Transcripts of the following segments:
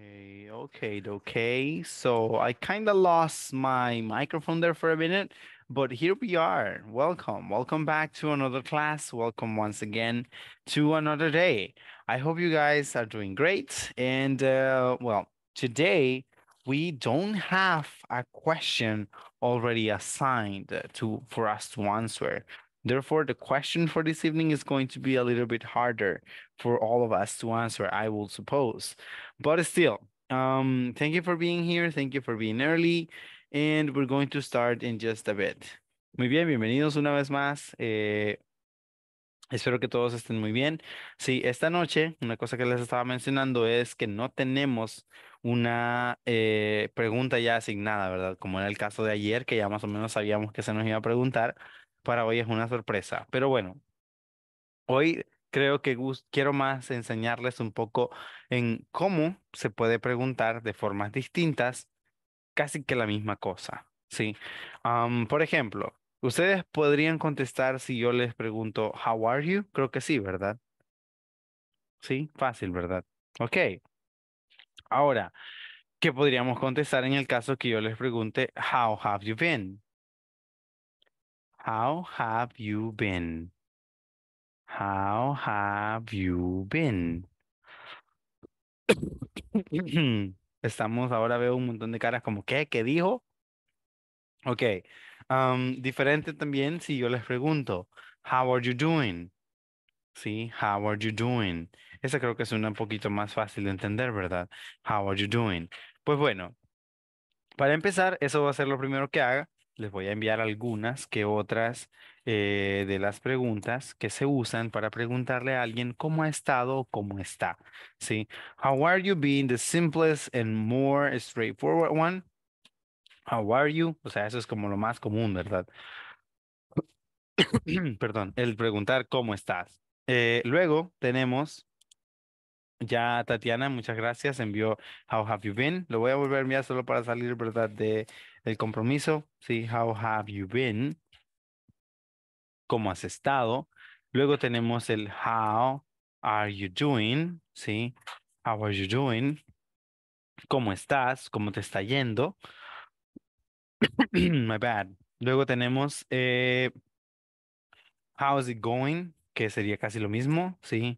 Okay, okay, okay. So I kind of lost my microphone there for a minute, but here we are. Welcome. Welcome back to another class. Welcome once again to another day. I hope you guys are doing great. And uh, well, today we don't have a question already assigned to for us to answer. Therefore, the question for this evening is going to be a little bit harder. for all of us to answer, I will suppose. But still, um, thank you for being here. Thank you for being early. And we're going to start in just a bit. Muy bien, bienvenidos una vez más. Eh, espero que todos estén muy bien. Sí, esta noche, una cosa que les estaba mencionando es que no tenemos una eh, pregunta ya asignada, ¿verdad? Como era el caso de ayer, que ya más o menos sabíamos que se nos iba a preguntar. Para hoy es una sorpresa. Pero bueno, hoy creo que quiero más enseñarles un poco en cómo se puede preguntar de formas distintas casi que la misma cosa. Sí. por ejemplo, ustedes podrían contestar si yo les pregunto, How are you? Creo que sí, ¿verdad? Sí, fácil, ¿verdad? Ok. Ahora, ¿qué podríamos contestar en el caso que yo les pregunte, How have you been? How have you been? How have you been? Estamos ahora veo un montón de caras como ¿qué? ¿Qué dijo? Ok. Um, diferente también si yo les pregunto How are you doing? Sí, how are you doing? Esa creo que es un poquito más fácil de entender, ¿verdad? How are you doing? Pues bueno, para empezar, eso va a ser lo primero que haga. Les voy a enviar algunas que otras eh, de las preguntas que se usan para preguntarle a alguien cómo ha estado o cómo está. ¿sí? How are you being the simplest and more straightforward one? How are you? O sea, eso es como lo más común, ¿verdad? Perdón, el preguntar cómo estás. Eh, luego tenemos ya Tatiana, muchas gracias, envió How have you been? Lo voy a volver ya solo para salir, ¿verdad? De, el compromiso. Sí, How have you been? cómo has estado. Luego tenemos el how are you doing, ¿sí? How are you doing? ¿Cómo estás? ¿Cómo te está yendo? My bad. Luego tenemos eh, is it going, que sería casi lo mismo, ¿sí?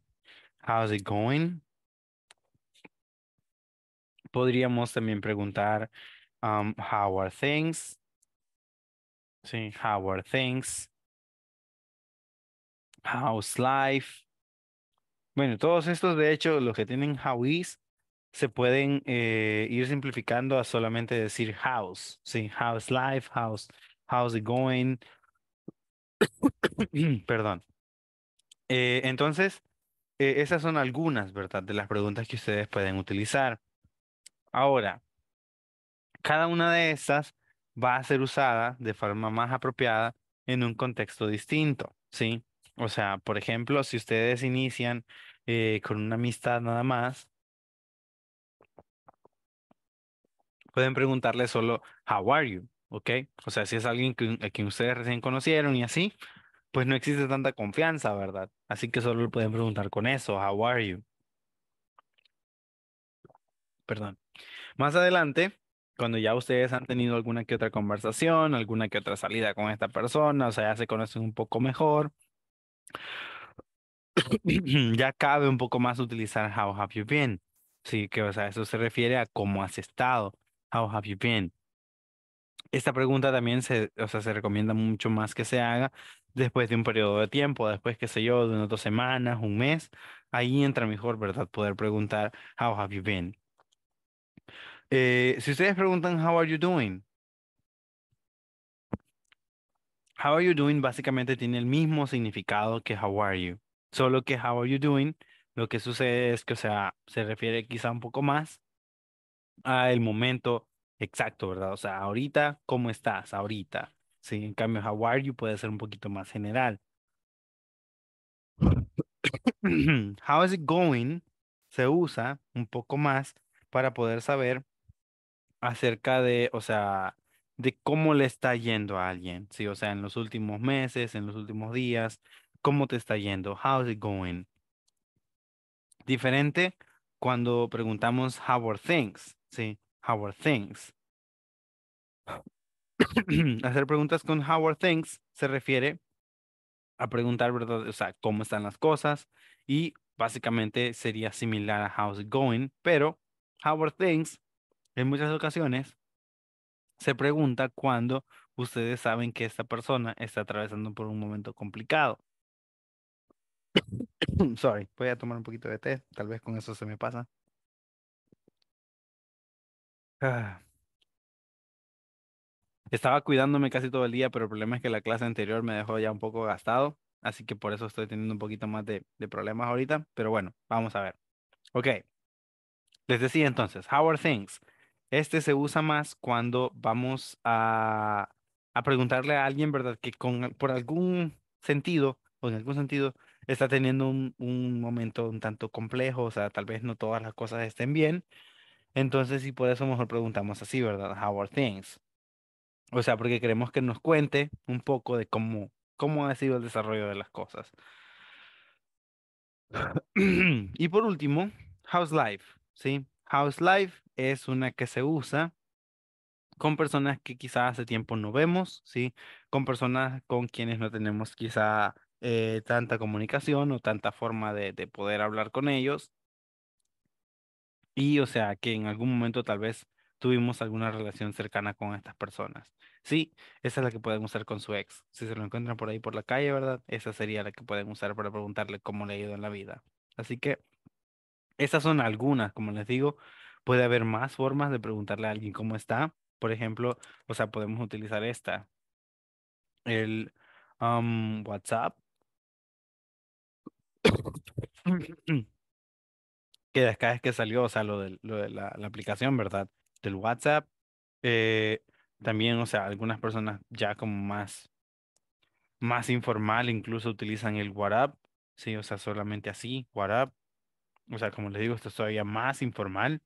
is it going? Podríamos también preguntar um, how are things? Sí, how are things? House Life. Bueno, todos estos, de hecho, los que tienen how is, se pueden eh, ir simplificando a solamente decir house, ¿sí? House life, house, how's it going. Perdón. Eh, entonces, eh, esas son algunas, ¿verdad? De las preguntas que ustedes pueden utilizar. Ahora, cada una de estas va a ser usada de forma más apropiada en un contexto distinto, ¿sí? O sea, por ejemplo, si ustedes inician eh, con una amistad nada más, pueden preguntarle solo, how are you? ¿Ok? O sea, si es alguien que, a quien ustedes recién conocieron y así, pues no existe tanta confianza, ¿verdad? Así que solo pueden preguntar con eso, how are you? Perdón. Más adelante, cuando ya ustedes han tenido alguna que otra conversación, alguna que otra salida con esta persona, o sea, ya se conocen un poco mejor, ya cabe un poco más utilizar how have you been. Sí, que o sea, eso se refiere a cómo has estado. How have you been? Esta pregunta también se, o sea, se recomienda mucho más que se haga después de un periodo de tiempo, después, qué sé yo, de unas dos semanas, un mes. Ahí entra mejor, ¿verdad? Poder preguntar, how have you been? Eh, si ustedes preguntan, how are you doing? How are you doing básicamente tiene el mismo significado que how are you. Solo que how are you doing, lo que sucede es que, o sea, se refiere quizá un poco más a el momento exacto, ¿verdad? O sea, ahorita, ¿cómo estás? Ahorita. Sí, en cambio, how are you puede ser un poquito más general. how is it going se usa un poco más para poder saber acerca de, o sea, de cómo le está yendo a alguien, ¿sí? O sea, en los últimos meses, en los últimos días, ¿cómo te está yendo? How's it going? Diferente cuando preguntamos how are things, ¿sí? How are things? Hacer preguntas con how are things se refiere a preguntar, ¿verdad? O sea, ¿cómo están las cosas? Y básicamente sería similar a how's it going, pero how are things en muchas ocasiones se pregunta cuando ustedes saben que esta persona está atravesando por un momento complicado. Sorry, voy a tomar un poquito de té, tal vez con eso se me pasa. Ah. Estaba cuidándome casi todo el día, pero el problema es que la clase anterior me dejó ya un poco gastado, así que por eso estoy teniendo un poquito más de, problemas ahorita, pero bueno, vamos a ver. Ok, les decía entonces, how are things? Este se usa más cuando vamos a, a preguntarle a alguien, ¿verdad? Que por algún sentido, o en algún sentido, está teniendo un, un momento un tanto complejo, o sea, tal vez no todas las cosas estén bien. Entonces, si por eso mejor preguntamos así, ¿verdad? How are things? O sea, porque queremos que nos cuente un poco de cómo, cómo ha sido el desarrollo de las cosas. y por último, how's life? ¿Sí? House Life es una que se usa con personas que quizá hace tiempo no vemos, ¿sí? Con personas con quienes no tenemos quizá eh, tanta comunicación o tanta forma de, de, poder hablar con ellos. Y o sea, que en algún momento tal vez tuvimos alguna relación cercana con estas personas. Sí, esa es la que pueden usar con su ex. Si se lo encuentran por ahí por la calle, ¿verdad? Esa sería la que pueden usar para preguntarle cómo le ha ido en la vida. Así que estas son algunas, como les digo, puede haber más formas de preguntarle a alguien cómo está. Por ejemplo, o sea, podemos utilizar esta. El WhatsApp. que cada vez que salió, o sea, lo de, lo de la, aplicación, ¿verdad? Del WhatsApp. Eh, también, o sea, algunas personas ya como más, más informal incluso utilizan el WhatsApp, sí, o sea, solamente así, WhatsApp. O sea, como les digo, esto es todavía más informal.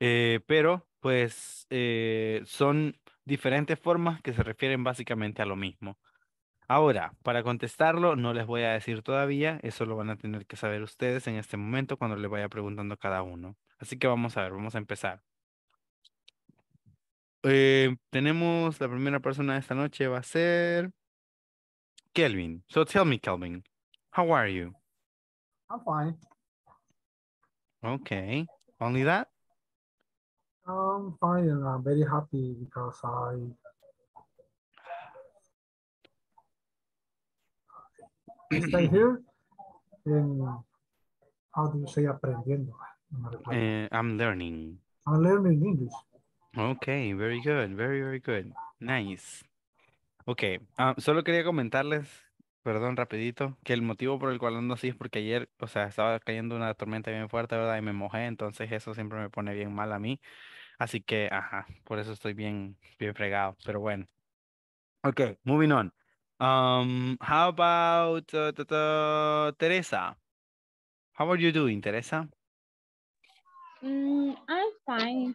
Eh, pero, pues, eh, son diferentes formas que se refieren básicamente a lo mismo. Ahora, para contestarlo, no les voy a decir todavía, eso lo van a tener que saber ustedes en este momento cuando les vaya preguntando cada uno. Así que vamos a ver, vamos a empezar. Eh, tenemos la primera persona de esta noche va a ser Kelvin. So tell me, Kelvin, how are you? I'm fine. Okay. Only that? I'm fine and I'm very happy because I and how do you say aprendiendo? Uh, I'm learning. I'm learning English. Okay, very good, very, very good. Nice. Okay, um, solo quería comentarles perdón, rapidito, que el motivo por el cual ando así es porque ayer, o sea, estaba cayendo una tormenta bien fuerte, ¿verdad? Y me mojé, entonces eso siempre me pone bien mal a mí. Así que, ajá, por eso estoy bien, bien fregado, pero bueno. Ok, moving on. Um, how about Teresa? How are you doing, Teresa? Mm, I'm fine.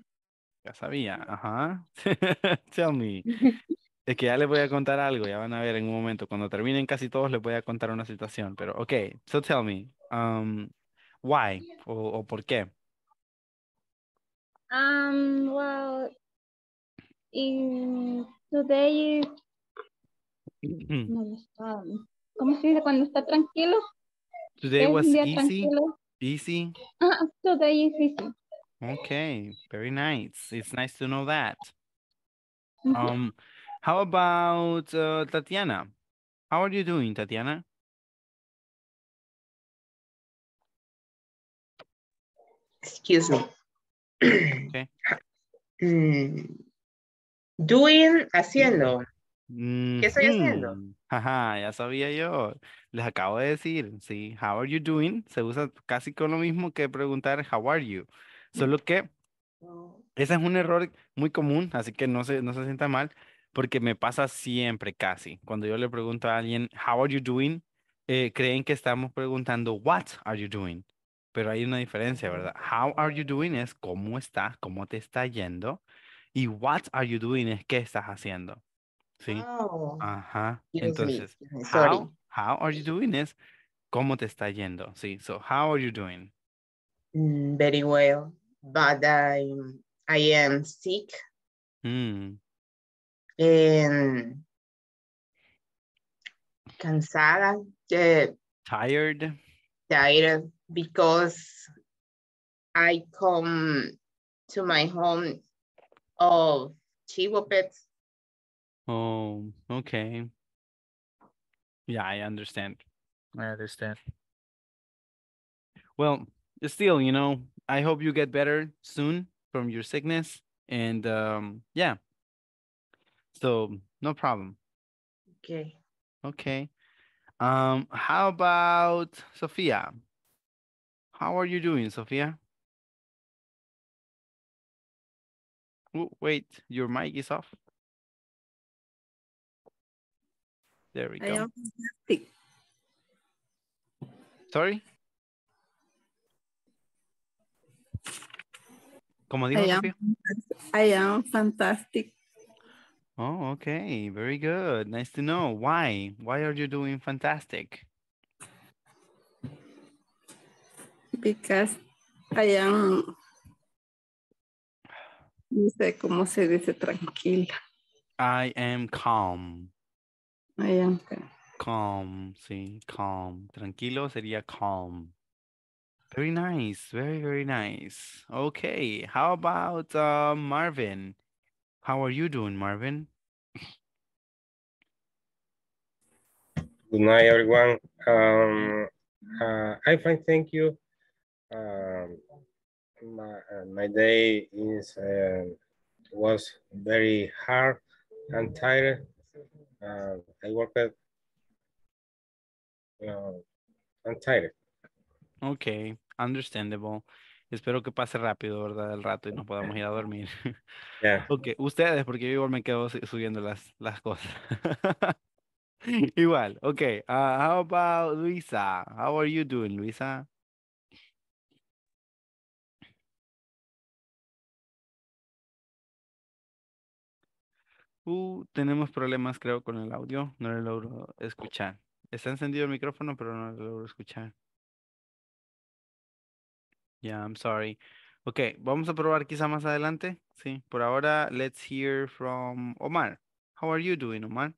Ya sabía, ajá. Tell me. Es que ya les voy a contar algo, ya van a ver en un momento. Cuando terminen casi todos les voy a contar una situación. Pero, ok, so tell me, um, why o, por qué? Um, well, in today, mm-hmm. no, um, ¿cómo se dice cuando está tranquilo? Today was easy. Easy. Ah, today is easy. Okay, very nice. It's nice to know that. Um. How about uh, Tatiana? How are you doing, Tatiana? Excuse me. Mm. doing, haciendo. ¿Qué estoy haciendo? Ajá, ya sabía yo. Les acabo de decir, sí, how are you doing? Se usa casi con lo mismo que preguntar how are you. Solo que mm. ese es un error muy común, así que no se, no se sienta mal porque me pasa siempre casi. Cuando yo le pregunto a alguien, How are you doing? Eh, creen que estamos preguntando, What are you doing? Pero hay una diferencia, ¿verdad? How are you doing es cómo estás, cómo te está yendo. Y what are you doing es qué estás haciendo. Sí. Oh. Ajá. Entonces, how, how are you doing es cómo te está yendo. Sí. So, how are you doing? Mm, very well, but I am sick. Mm. eh, cansada, tired, tired because I come to my home of Chivo Oh, okay. Yeah, I understand. I understand. Well, still, you know, I hope you get better soon from your sickness. And um, yeah, so no problem. Okay. Okay. Um, how about Sophia? How are you doing, Sophia? Ooh, wait, your mic is off. There we I go. Sorry? Como digo, I am, I am fantastic. Oh, okay. Very good. Nice to know. Why? Why are you doing fantastic? Because I am, no sé cómo se dice, tranquila. I am calm. I am calm. Calm, sí, calm. Tranquilo sería calm. Very nice, very, very nice. Okay, how about uh, Marvin? How are you doing, Marvin? Good night, everyone. Um, uh, I'm fine, thank you. Um, my, uh, my, day is uh, was very hard and tired. Uh, I worked at, uh, I'm tired. Okay, understandable. Espero que pase rápido, ¿verdad? El rato y nos podamos ir a dormir. ok, ustedes, porque yo igual me quedo subiendo las, las cosas. igual, ok. Ah, how about Luisa? How are you doing, Luisa? Uh, tenemos problemas, creo, con el audio. No lo logro escuchar. Está encendido el micrófono, pero no lo logro escuchar. Yeah, I'm sorry. Ok, vamos a probar quizá más adelante. Sí, por ahora, let's hear from Omar. How are you doing, Omar?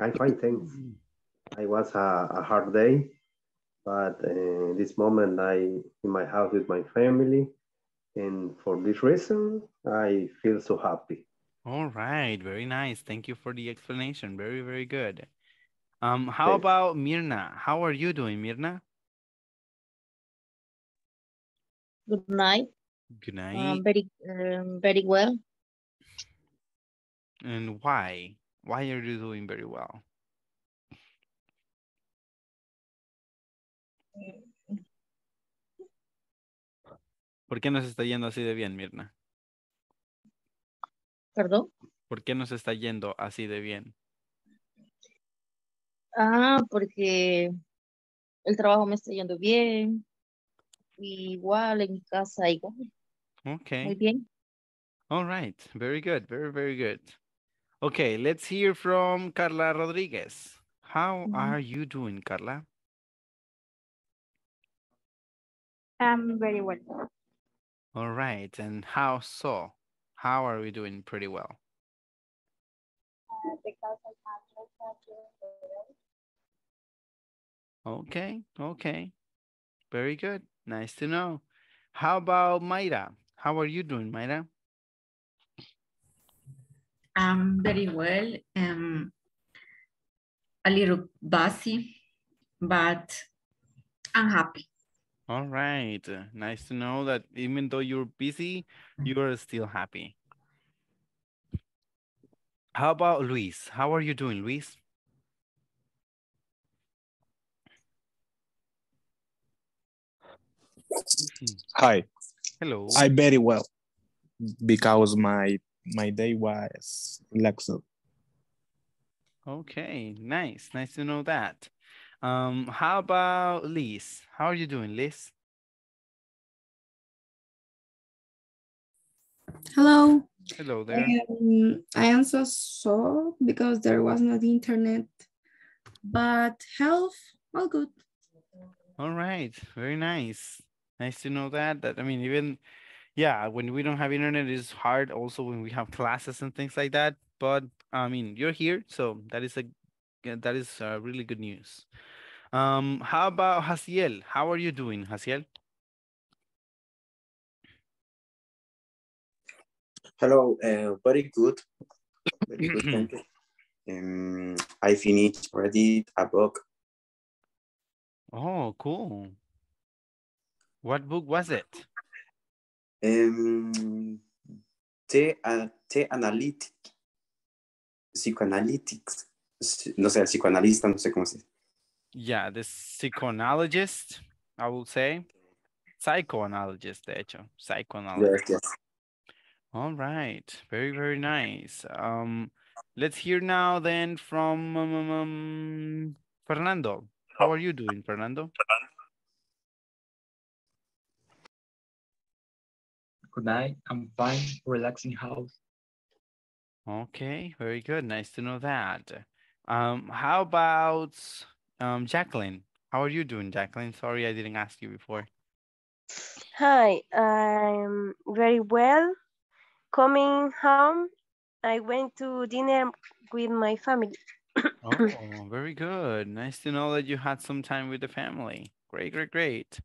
I'm fine, thanks. It was a, a hard day, but uh, this moment I in my house with my family, and for this reason, I feel so happy. All right, very nice. Thank you for the explanation. Very, very good. Um, how about Mirna? How are you doing, Mirna? Good night. Good um, night. very, um, very well. And why? Why are you doing very well? ¿Por qué nos está yendo así de bien, Mirna? ¿Perdón? ¿Por qué nos está yendo así de bien? Ah, porque el trabajo me está yendo bien. Igual en mi casa, igual. Okay. Muy bien. All right. Very good. Very, very good. Okay, let's hear from Carla Rodriguez. How mm -hmm. are you doing, Carla? I'm very well. All right, and how so? How are we doing pretty well? Uh, because I have Okay, okay. Very good. Nice to know. How about Mayra? How are you doing, Mayra? I'm very well. Um, a little busy, but I'm happy. All right. Nice to know that even though you're busy, you are still happy. How about Luis? How are you doing, Luis? Mm-hmm. Hi. Hello. I very well because my my day was relaxed. Okay, nice. Nice to know that. Um, how about Liz? How are you doing, Liz? Hello. Hello there. Um, I am so sore because there was not internet, but health, all good. All right, very nice nice to know that that i mean even yeah when we don't have internet it's hard also when we have classes and things like that but i mean you're here so that is a that is uh, really good news um how about hasiel how are you doing hasiel hello uh, very good very good thank you um, i finished already a book oh cool what book was it? Um, the, uh, the Analytic. Psychoanalytics. No sé, psicoanalista, no sé cómo se dice. Yeah, the psychoanalyst, I would say. Psychoanalyst, de hecho. Psychoanalyst. Yes, yes. All right. Very, very nice. Um, let's hear now then from um, um, um Fernando. How are you doing, Fernando? Good night. I'm fine. Relaxing house. Okay, very good. Nice to know that. Um, how about um, Jacqueline? How are you doing, Jacqueline? Sorry, I didn't ask you before. Hi, I'm very well. Coming home, I went to dinner with my family. oh, very good. Nice to know that you had some time with the family. Great, great, great.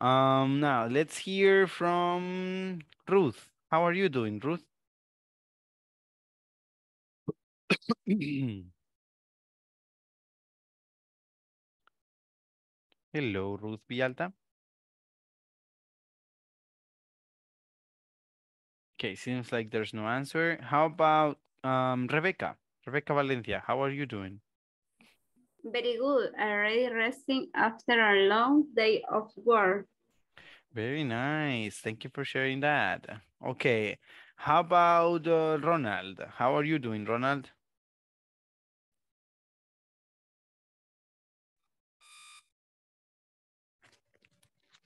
Um, now let's hear from Ruth. How are you doing, Ruth? Hello, Ruth Bialta. Okay, seems like there's no answer. How about um, Rebecca? Rebecca Valencia, how are you doing? Very good. Already resting after a long day of work. Very nice. Thank you for sharing that. Okay. How about uh, Ronald? How are you doing, Ronald?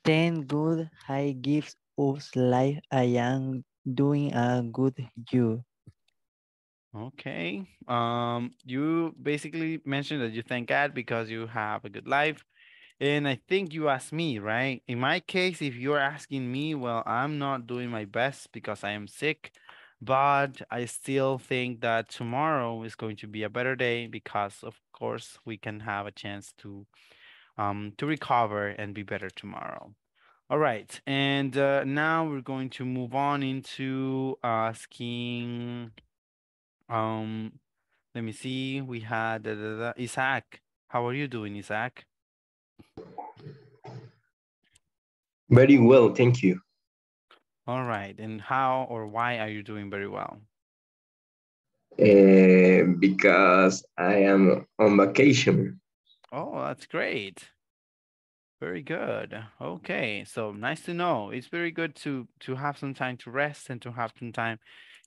Ten good high gifts of life. I am doing a good you. Okay. Um, you basically mentioned that you thank God because you have a good life. And I think you asked me, right? In my case, if you're asking me, well, I'm not doing my best because I am sick, but I still think that tomorrow is going to be a better day because, of course, we can have a chance to um, to recover and be better tomorrow. All right, and uh, now we're going to move on into uh, skiing um, let me see. We had da, da, da. Isaac. How are you doing, Isaac? Very well, thank you. All right. And how or why are you doing very well? Uh, because I am on vacation. Oh, that's great. Very good. Okay, so nice to know. It's very good to to have some time to rest and to have some time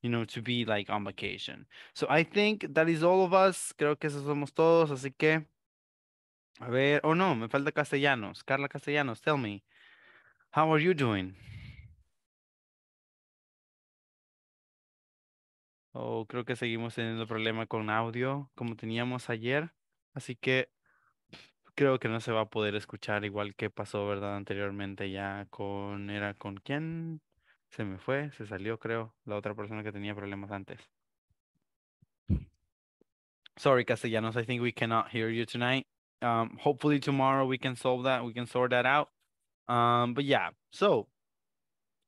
you know, to be like on vacation. So I think that is all of us. Creo que esos somos todos. Así que, a ver, oh no, me falta Castellanos. Carla Castellanos, tell me, how are you doing? Oh, creo que seguimos teniendo problema con audio como teníamos ayer. Así que creo que no se va a poder escuchar igual que pasó, ¿verdad? Anteriormente ya con, era con quién? se me fue, se salió, creo, la otra persona que tenía problemas antes. Sorry, Castellanos, I think we cannot hear you tonight. Um, hopefully tomorrow we can solve that, we can sort that out. Um, but yeah, so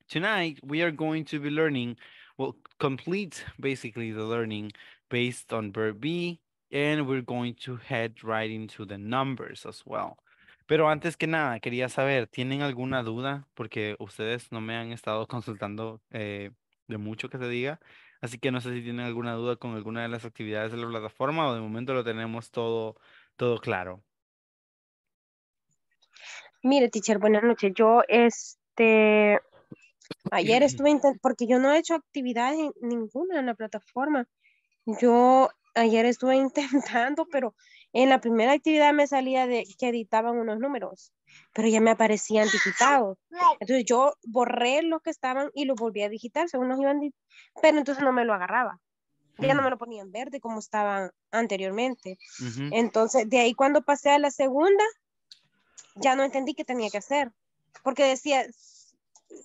tonight we are going to be learning, well, complete basically the learning based on verb be, and we're going to head right into the numbers as well. Pero antes que nada, quería saber, ¿tienen alguna duda? Porque ustedes no me han estado consultando eh, de mucho que se diga. Así que no sé si tienen alguna duda con alguna de las actividades de la plataforma o de momento lo tenemos todo, todo claro. Mire, teacher, buenas noches. Yo, este, ayer estuve intentando, porque yo no he hecho actividades ninguna en la plataforma. Yo ayer estuve intentando, pero en la primera actividad me salía de que editaban unos números, pero ya me aparecían digitados. Entonces yo borré los que estaban y los volví a digitar según iban, pero entonces no me lo agarraba. Ya no me lo ponían verde como estaban anteriormente. Entonces, de ahí cuando pasé a la segunda, ya no entendí qué tenía que hacer, porque decía,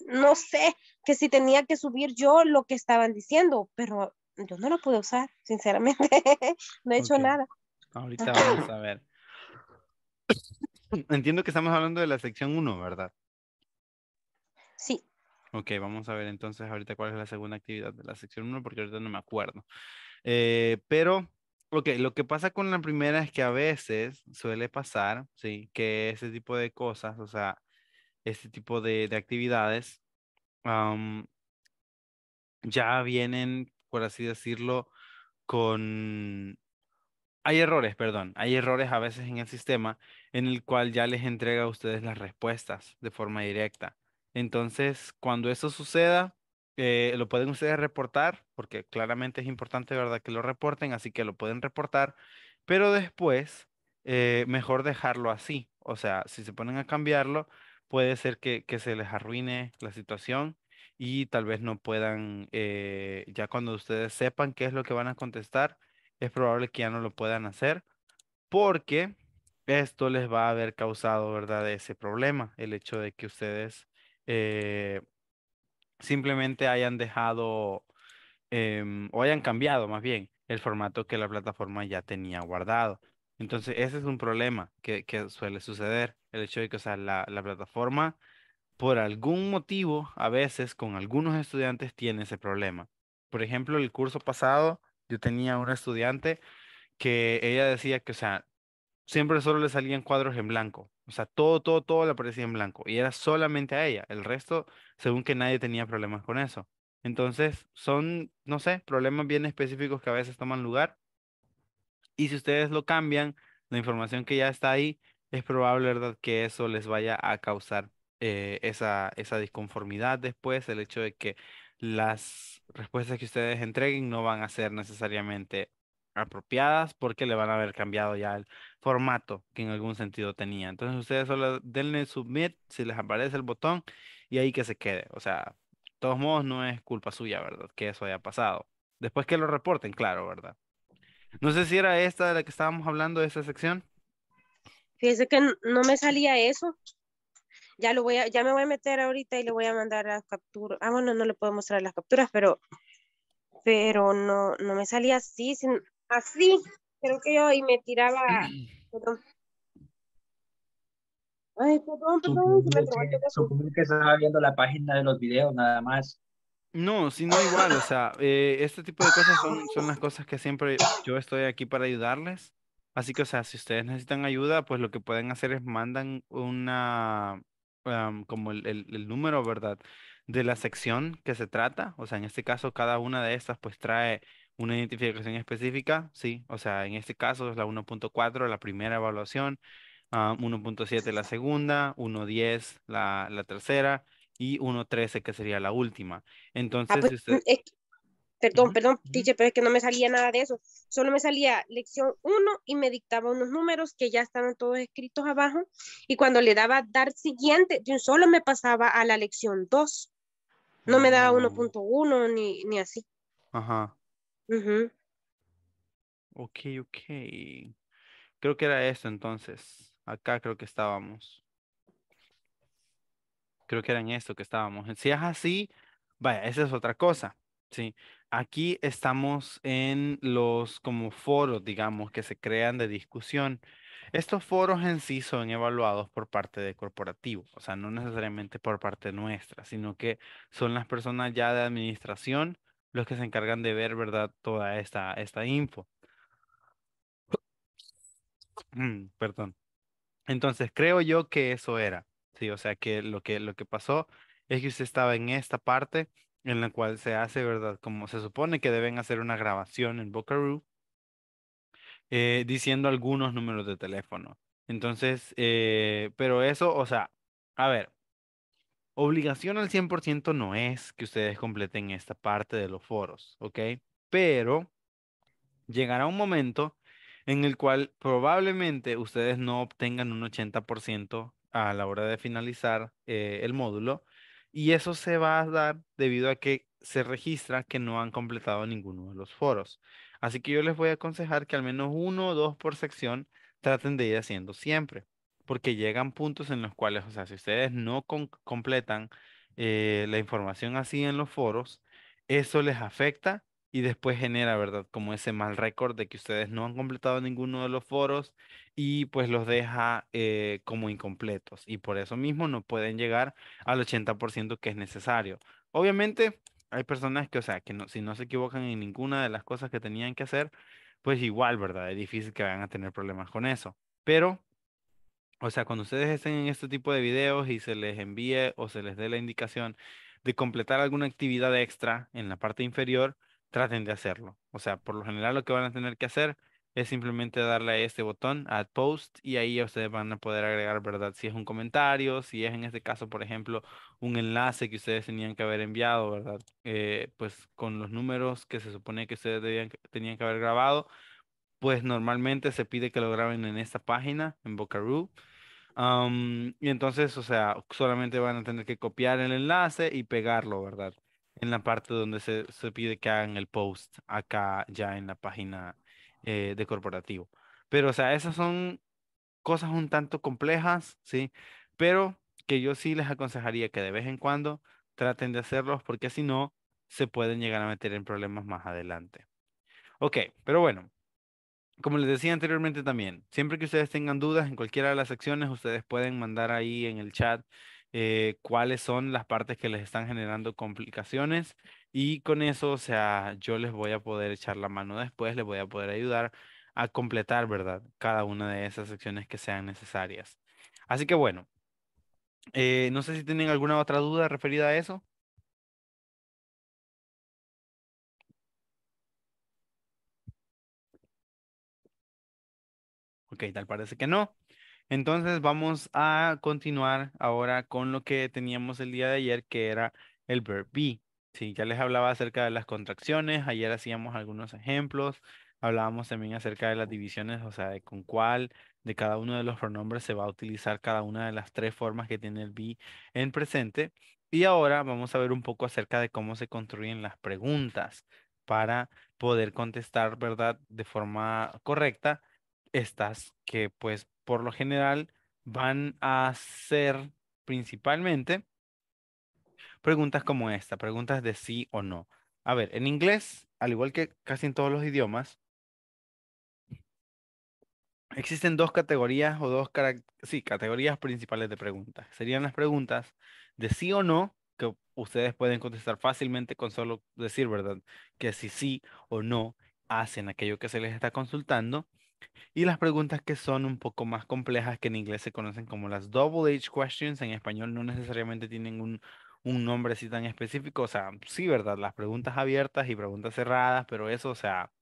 no sé, que si tenía que subir yo lo que estaban diciendo, pero yo no lo pude usar, sinceramente, no he hecho nada. Ahorita vamos a ver. Entiendo que estamos hablando de la sección 1, ¿verdad? Sí. Ok, vamos a ver entonces ahorita cuál es la segunda actividad de la sección 1, porque ahorita no me acuerdo. Eh, pero, ok, lo que pasa con la primera es que a veces suele pasar, ¿sí? Que ese tipo de cosas, o sea, este tipo de, actividades, ya vienen, por así decirlo, con hay errores, perdón, hay errores a veces en el sistema en el cual ya les entrega a ustedes las respuestas de forma directa. Entonces, cuando eso suceda, eh, lo pueden ustedes reportar, porque claramente es importante, ¿verdad?, que lo reporten, así que lo pueden reportar, pero después, eh, mejor dejarlo así. O sea, si se ponen a cambiarlo, puede ser que, se les arruine la situación y tal vez no puedan, eh, ya cuando ustedes sepan qué es lo que van a contestar, es probable que ya no lo puedan hacer porque esto les va a haber causado, ¿verdad?, ese problema, el hecho de que ustedes eh, simplemente hayan dejado em, o hayan cambiado más bien el formato que la plataforma ya tenía guardado. Entonces, ese es un problema que, suele suceder, el hecho de que o sea, la plataforma, por algún motivo, a veces con algunos estudiantes tiene ese problema. Por ejemplo, el curso pasado yo tenía una estudiante que ella decía que, o sea, siempre solo le salían cuadros en blanco. O sea, todo, todo, todo le aparecía en blanco. Y era solamente a ella. El resto, según que nadie tenía problemas con eso. Entonces, son, no sé, problemas bien específicos que a veces toman lugar. Y si ustedes lo cambian, la información que ya está ahí, es probable, ¿verdad?, que eso les vaya a causar eh, esa, esa disconformidad después, el hecho de que las respuestas que ustedes entreguen no van a ser necesariamente apropiadas porque le van a haber cambiado ya el formato que en algún sentido tenía. Entonces ustedes solo denle submit si les aparece el botón y ahí que se quede. O sea, de todos modos no es culpa suya, ¿verdad? Que eso haya pasado. Después que lo reporten, claro, ¿verdad? No sé si era esta de la que estábamos hablando de esta sección. Fíjese que no me salía eso. Ya lo voy a, ya me voy a meter ahorita y le voy a mandar las capturas. Ah, bueno, no le puedo mostrar las capturas, pero, pero no, no me salía así, así. Creo que yo y me tiraba. Ay, perdón, perdón. Supongo, eh, que, estaba viendo la página de los videos nada más. No, si no igual, o sea, eh, este tipo de cosas son, son las cosas que siempre yo estoy aquí para ayudarles. Así que, o sea, si ustedes necesitan ayuda, pues lo que pueden hacer es mandan una, como el, número, ¿verdad? De la sección que se trata. O sea, en este caso, cada una de estas pues trae una identificación específica, ¿sí? O sea, en este caso es la 1.4, la primera evaluación, 1.7 ah, la segunda, 1.10 la, tercera y 1.13 que sería la última. Ah, pues, Entonces, usted... Perdón, perdón, teacher, pero es que no me salía nada de eso. Solo me salía lección 1 y me dictaba unos números que ya estaban todos escritos abajo. Y cuando le daba dar siguiente, yo solo me pasaba a la lección 2. No me daba 1.1 mm. ni, ni así. Ajá. Ok, ok. Creo que era esto, entonces. Acá creo que estábamos. Creo que era en esto que estábamos. Si es así, vaya, esa es otra cosa. Sí, aquí estamos en los como foros, digamos, que se crean de discusión. Estos foros en sí son evaluados por parte de corporativo, o sea, no necesariamente por parte nuestra, sino que son las personas ya de administración los que se encargan de ver, ¿verdad?, toda esta, esta info. Mm, perdón. Entonces, creo yo que eso era, ¿sí? O sea, que lo que, lo que pasó es que usted estaba en esta parte en la cual se hace, ¿verdad? Como se supone que deben hacer una grabación en Boca eh, diciendo algunos números de teléfono. Entonces, eh, pero eso, o sea, a ver, obligación al 100% no es que ustedes completen esta parte de los foros, ¿ok? Pero llegará un momento en el cual probablemente ustedes no obtengan un 80% a la hora de finalizar eh, el módulo, y eso se va a dar debido a que se registra que no han completado ninguno de los foros. Así que yo les voy a aconsejar que al menos uno o dos por sección traten de ir haciendo siempre, porque llegan puntos en los cuales, o sea, si ustedes no completan eh, la información así en los foros, eso les afecta y después genera, ¿verdad? Como ese mal récord de que ustedes no han completado ninguno de los foros y pues los deja eh, como incompletos y por eso mismo no pueden llegar al 80% que es necesario. Obviamente hay personas que, o sea, que si no se equivocan en ninguna de las cosas que tenían que hacer, pues igual, ¿verdad? Es difícil que vayan a tener problemas con eso. Pero, o sea, cuando ustedes estén en este tipo de videos y se les envíe o se les dé la indicación de completar alguna actividad extra en la parte inferior, traten de hacerlo. O sea, por lo general lo que van a tener que hacer es simplemente darle a este botón, Add Post, y ahí ustedes van a poder agregar, ¿verdad? Si es un comentario, si es en este caso, por ejemplo, un enlace que ustedes tenían que haber enviado, ¿verdad? Eh, pues con los números que se supone que ustedes tenían que haber grabado, pues normalmente se pide que lo graben en esta página, en Bocaroo. y entonces, o sea, solamente van a tener que copiar el enlace y pegarlo, ¿verdad? En la parte donde se, se pide que hagan el post acá ya en la página eh, de corporativo. Pero, o sea, esas son cosas un tanto complejas, ¿sí? Pero que yo sí les aconsejaría que de vez en cuando traten de hacerlos porque si no, se pueden llegar a meter en problemas más adelante. Ok, pero bueno, como les decía anteriormente también, siempre que ustedes tengan dudas en cualquiera de las secciones, ustedes pueden mandar ahí en el chat eh, cuáles son las partes que les están generando complicaciones y con eso, o sea, yo les voy a poder echar la mano después, les voy a poder ayudar a completar, ¿verdad? Cada una de esas secciones que sean necesarias. Así que bueno, eh, no sé si tienen alguna otra duda referida a eso. Ok, tal parece que no. Entonces vamos a continuar ahora con lo que teníamos el día de ayer, que era el verb be. ya les hablaba acerca de las contracciones, ayer hacíamos algunos ejemplos, hablábamos también acerca de las divisiones, o sea, de con cuál de cada uno de los pronombres se va a utilizar cada una de las tres formas que tiene el be en presente. Y ahora vamos a ver un poco acerca de cómo se construyen las preguntas para poder contestar, ¿verdad?, de forma correcta estas que pues por lo general van a ser principalmente preguntas como esta, preguntas de sí o no. A ver, en inglés, al igual que casi en todos los idiomas, existen dos categorías o dos sí, categorías principales de preguntas. Serían las preguntas de sí o no que ustedes pueden contestar fácilmente con solo decir, ¿verdad? Que si sí o no hacen aquello que se les está consultando. Y las preguntas que son un poco más complejas, que en inglés se conocen como las double H questions, en español no necesariamente tienen un, un nombre así tan específico. O sea, sí, ¿verdad? Las preguntas abiertas y preguntas cerradas, pero eso, o sea,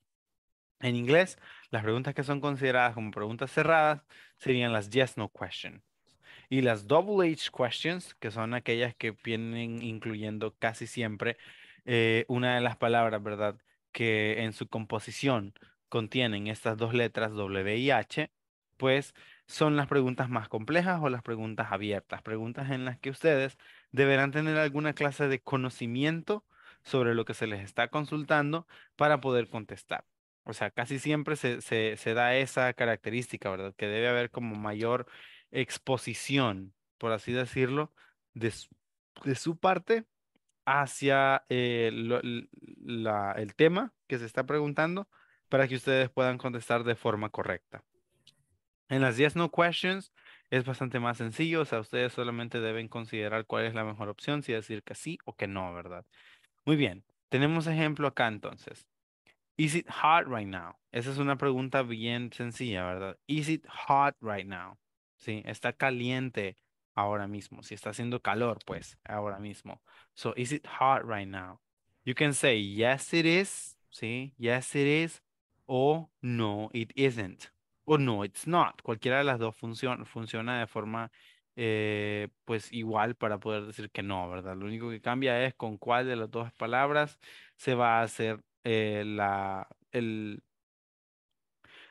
en inglés, las preguntas que son consideradas como preguntas cerradas serían las yes, no questions. Y las double H questions, que son aquellas que vienen incluyendo casi siempre eh, una de las palabras, ¿verdad? Que en su composición contienen estas dos letras W y H, pues son las preguntas más complejas o las preguntas abiertas, preguntas en las que ustedes deberán tener alguna clase de conocimiento sobre lo que se les está consultando para poder contestar. O sea, casi siempre se, da esa característica, ¿verdad? Que debe haber como mayor exposición, por así decirlo, de su, parte hacia eh, el tema que se está preguntando para que ustedes puedan contestar de forma correcta. En las Yes no questions es bastante más sencillo, o sea, ustedes solamente deben considerar cuál es la mejor opción, si decir que sí o que no, ¿verdad? Muy bien, tenemos ejemplo acá entonces. Is it hot right now? Esa es una pregunta bien sencilla, ¿verdad? Is it hot right now? Sí, está caliente ahora mismo. Si está haciendo calor, pues, ahora mismo. So, is it hot right now? You can say, yes, it is. Sí, yes, it is o no, it isn't, o no, it's not. Cualquiera de las dos funciona, funciona de forma eh, pues igual para poder decir que no, ¿verdad? Lo único que cambia es con cuál de las dos palabras se va a hacer eh, la, el,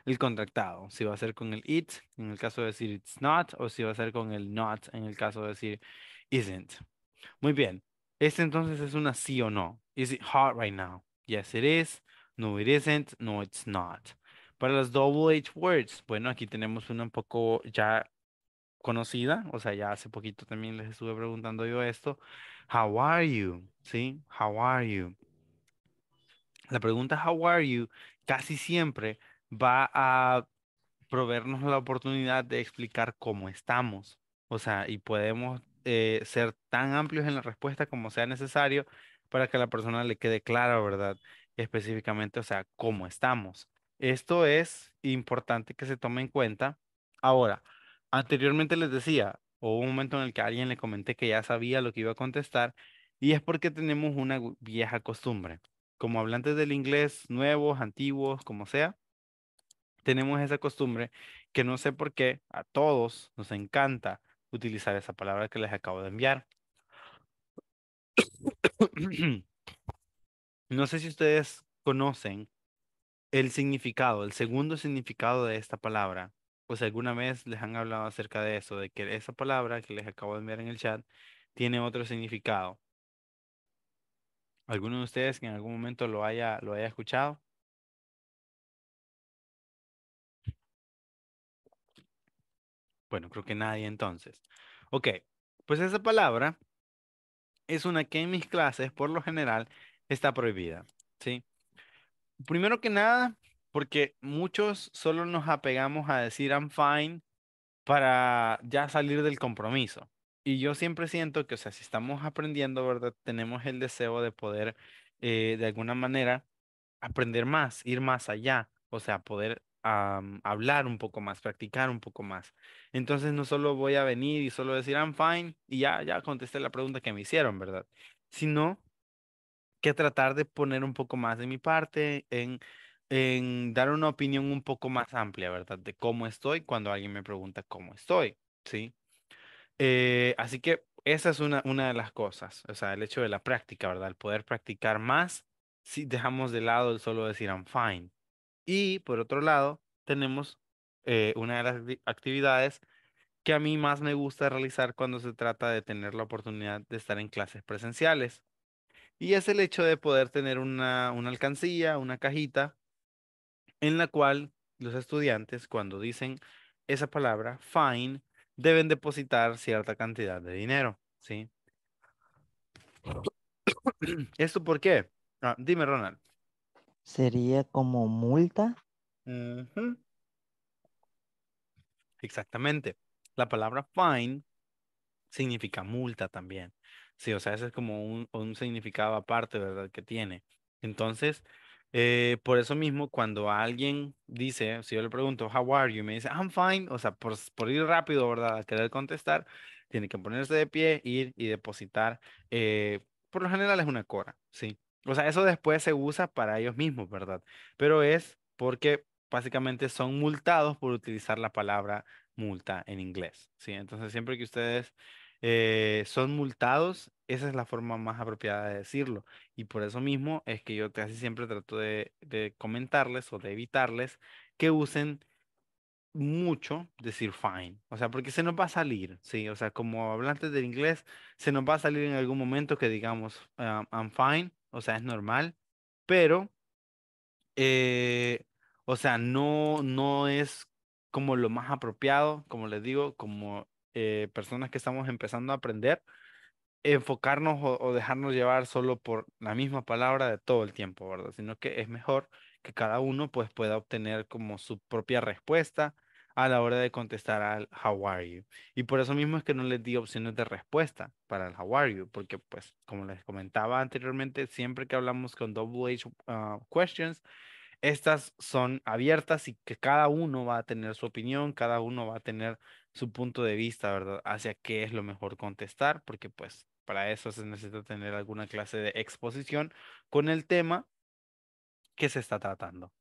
el contractado, si va a ser con el it en el caso de decir it's not o si va a ser con el not en el caso de decir isn't. Muy bien. Este entonces es una sí o no. Is it hot right now? Yes, it is. No, it isn't. No, it's not. Para las double H words, bueno, aquí tenemos una un poco ya conocida, o sea, ya hace poquito también les estuve preguntando yo esto. How are you? ¿Sí? How are you? La pregunta how are you casi siempre va a proveernos la oportunidad de explicar cómo estamos. O sea, y podemos eh, ser tan amplios en la respuesta como sea necesario para que a la persona le quede clara, ¿verdad? específicamente, o sea, cómo estamos. Esto es importante que se tome en cuenta. Ahora, anteriormente les decía, hubo un momento en el que alguien le comenté que ya sabía lo que iba a contestar y es porque tenemos una vieja costumbre. Como hablantes del inglés, nuevos, antiguos, como sea, tenemos esa costumbre que no sé por qué a todos nos encanta utilizar esa palabra que les acabo de enviar. No sé si ustedes conocen el significado, el segundo significado de esta palabra. Pues alguna vez les han hablado acerca de eso, de que esa palabra que les acabo de enviar en el chat tiene otro significado. ¿Alguno de ustedes que en algún momento lo haya, lo haya escuchado? Bueno, creo que nadie entonces. Ok, pues esa palabra es una que en mis clases, por lo general, está prohibida, ¿sí? Primero que nada, porque muchos solo nos apegamos a decir I'm fine para ya salir del compromiso. Y yo siempre siento que, o sea, si estamos aprendiendo, ¿verdad? Tenemos el deseo de poder, eh, de alguna manera, aprender más, ir más allá, o sea, poder hablar un poco más, practicar un poco más. Entonces, no solo voy a venir y solo decir I'm fine y ya, ya contesté la pregunta que me hicieron, ¿verdad? Sino que tratar de poner un poco más de mi parte en, dar una opinión un poco más amplia, ¿verdad? De cómo estoy cuando alguien me pregunta cómo estoy, ¿sí? Eh, así que esa es una, de las cosas, o sea, el hecho de la práctica, ¿verdad? El poder practicar más si dejamos de lado el solo decir I'm fine. Y por otro lado, tenemos eh, una de las actividades que a mí más me gusta realizar cuando se trata de tener la oportunidad de estar en clases presenciales. Y es el hecho de poder tener una, una alcancía, una cajita, en la cual los estudiantes, cuando dicen esa palabra, fine, deben depositar cierta cantidad de dinero, ¿sí? ¿Esto por qué? Ah, dime, Ronald. ¿Sería como multa? Exactamente. La palabra fine significa multa también. Sí, o sea, ese es como un, un significado aparte, ¿verdad? Que tiene. Entonces, eh, por eso mismo, cuando alguien dice, si yo le pregunto, how are you? Me dice, I'm fine. O sea, por, por ir rápido, ¿verdad? al querer contestar, tiene que ponerse de pie, ir y depositar. Eh, por lo general es una cora, ¿sí? O sea, eso después se usa para ellos mismos, ¿verdad? Pero es porque básicamente son multados por utilizar la palabra multa en inglés, ¿sí? Entonces, siempre que ustedes eh, son multados, esa es la forma más apropiada de decirlo. Y por eso mismo es que yo casi siempre trato de, comentarles o de evitarles que usen mucho decir fine, o sea, porque se nos va a salir, sí, o sea, como hablantes del inglés, se nos va a salir en algún momento que digamos um, I'm fine, o sea, es normal, pero, eh, o sea, no, no es como lo más apropiado, como les digo, como eh, personas que estamos empezando a aprender, enfocarnos o, dejarnos llevar solo por la misma palabra de todo el tiempo, ¿verdad? Sino que es mejor que cada uno pues pueda obtener como su propia respuesta a la hora de contestar al how are you. Y por eso mismo es que no les di opciones de respuesta para el how are you, porque pues como les comentaba anteriormente, siempre que hablamos con double ah, questions, estas son abiertas y que cada uno va a tener su opinión, cada uno va a tener su punto de vista, ¿verdad? Hacia qué es lo mejor contestar, porque pues para eso se necesita tener alguna clase de exposición con el tema que se está tratando.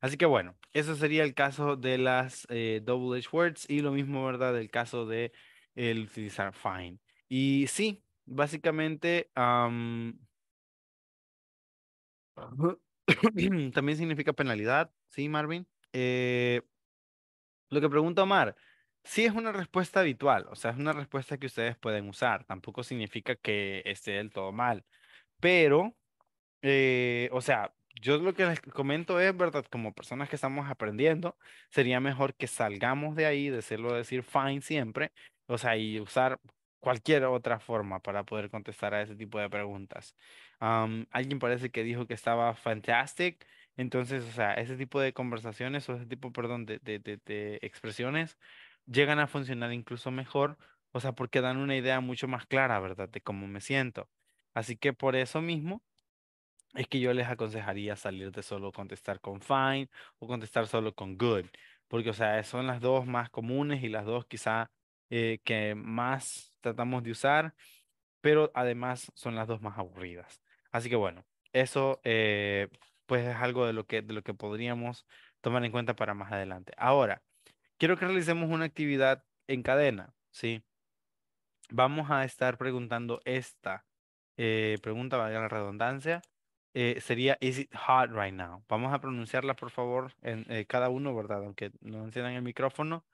Así que bueno, eso sería el caso de las eh, double edged words y lo mismo, ¿verdad? Del caso de el utilizar fine. Y sí, básicamente también significa penalidad, ¿sí, Marvin? Eh, lo que pregunta Omar, Sí, es una respuesta habitual, o sea, es una respuesta que ustedes pueden usar, tampoco significa que esté del todo mal, pero, eh, o sea, yo lo que les comento es, ¿verdad? Como personas que estamos aprendiendo, sería mejor que salgamos de ahí, de decirlo, decir fine siempre, o sea, y usar cualquier otra forma para poder contestar a ese tipo de preguntas. alguien parece que dijo que estaba fantastic, entonces, o sea, ese tipo de conversaciones o ese tipo, perdón, de, de, de expresiones llegan a funcionar incluso mejor, o sea, porque dan una idea mucho más clara, ¿verdad? De cómo me siento. Así que por eso mismo es que yo les aconsejaría salir de solo contestar con fine o contestar solo con good, porque, o sea, son las dos más comunes y las dos quizá eh, que más tratamos de usar, pero además son las dos más aburridas. Así que bueno, eso eh, pues es algo de lo, que, de lo que podríamos tomar en cuenta para más adelante. Ahora, quiero que realicemos una actividad en cadena, ¿sí? Vamos a estar preguntando esta eh, pregunta, valga la redundancia. Eh, sería, is it hot right now? Vamos a pronunciarla, por favor, en eh, cada uno, ¿verdad? Aunque no enciendan el micrófono.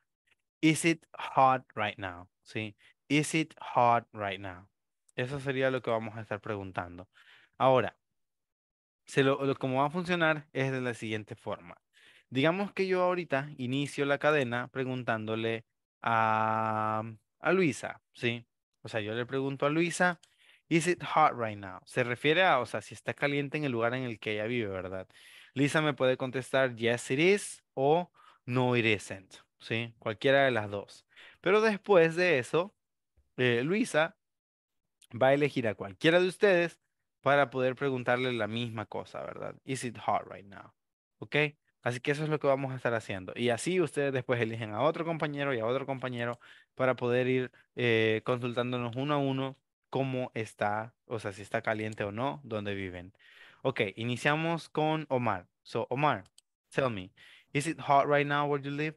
Is it hot right now? ¿Sí? Is it hot right now? Eso sería lo que vamos a estar preguntando. Ahora, se como va a funcionar es de la siguiente forma. Digamos que yo ahorita inicio la cadena preguntándole a, a Luisa, ¿sí? O sea, yo le pregunto a Luisa, ¿is it hot right now? Se refiere a, o sea, si está caliente en el lugar en el que ella vive, ¿verdad? Lisa me puede contestar, yes, it is, o no, it isn't, ¿sí? Cualquiera de las dos. Pero después de eso, eh, Luisa va a elegir a cualquiera de ustedes para poder preguntarle la misma cosa, ¿verdad? Is it hot right now? ¿Ok? Así que eso es lo que vamos a estar haciendo. Y así ustedes después eligen a otro compañero y a otro compañero para poder ir eh, consultándonos uno a uno cómo está, o sea, si está caliente o no, dónde viven. Ok, iniciamos con Omar. So, Omar, tell me, is it hot right now where you live?